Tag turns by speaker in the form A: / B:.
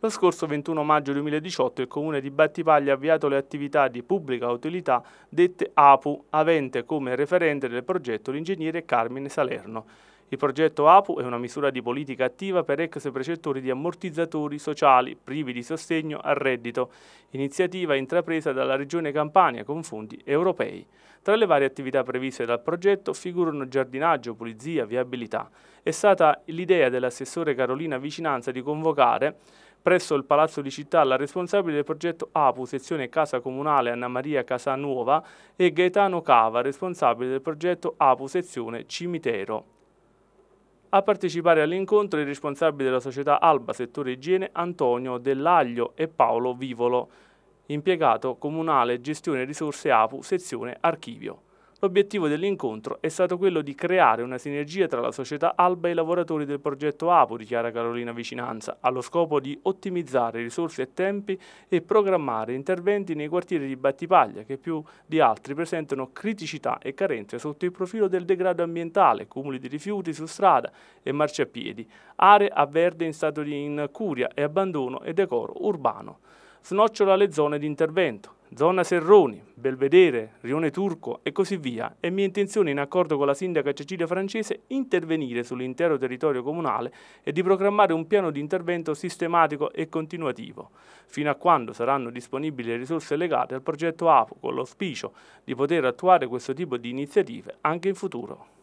A: Lo scorso 21 maggio 2018 il Comune di Battipaglia ha avviato le attività di pubblica utilità dette APU, avente come referente del progetto l'ingegnere Carmine Salerno. Il progetto APU è una misura di politica attiva per ex precettori di ammortizzatori sociali privi di sostegno al reddito, iniziativa intrapresa dalla Regione Campania con fondi europei. Tra le varie attività previste dal progetto figurano giardinaggio, pulizia, viabilità. È stata l'idea dell'assessore Carolina Vicinanza di convocare presso il Palazzo di Città la responsabile del progetto APU, sezione Casa Comunale Anna Maria Casanuova, e Gaetano Cava, responsabile del progetto APU, sezione Cimitero. A partecipare all'incontro i responsabili della società Alba Settore Igiene Antonio Dell'Aglio e Paolo Vivolo, impiegato comunale Gestione Risorse APU, sezione Archivio. L'obiettivo dell'incontro è stato quello di creare una sinergia tra la società Alba e i lavoratori del progetto APO, dichiara Carolina Vicinanza, allo scopo di ottimizzare risorse e tempi e programmare interventi nei quartieri di Battipaglia, che più di altri presentano criticità e carenze sotto il profilo del degrado ambientale, cumuli di rifiuti su strada e marciapiedi, aree a verde in stato di incuria e abbandono e decoro urbano. Snocciola le zone di intervento. Zona Serroni, Belvedere, Rione Turco e così via, è mia intenzione, in accordo con la sindaca Cecilia Francese, intervenire sull'intero territorio comunale e di programmare un piano di intervento sistematico e continuativo, fino a quando saranno disponibili le risorse legate al progetto APO, con l'auspicio di poter attuare questo tipo di iniziative anche in futuro.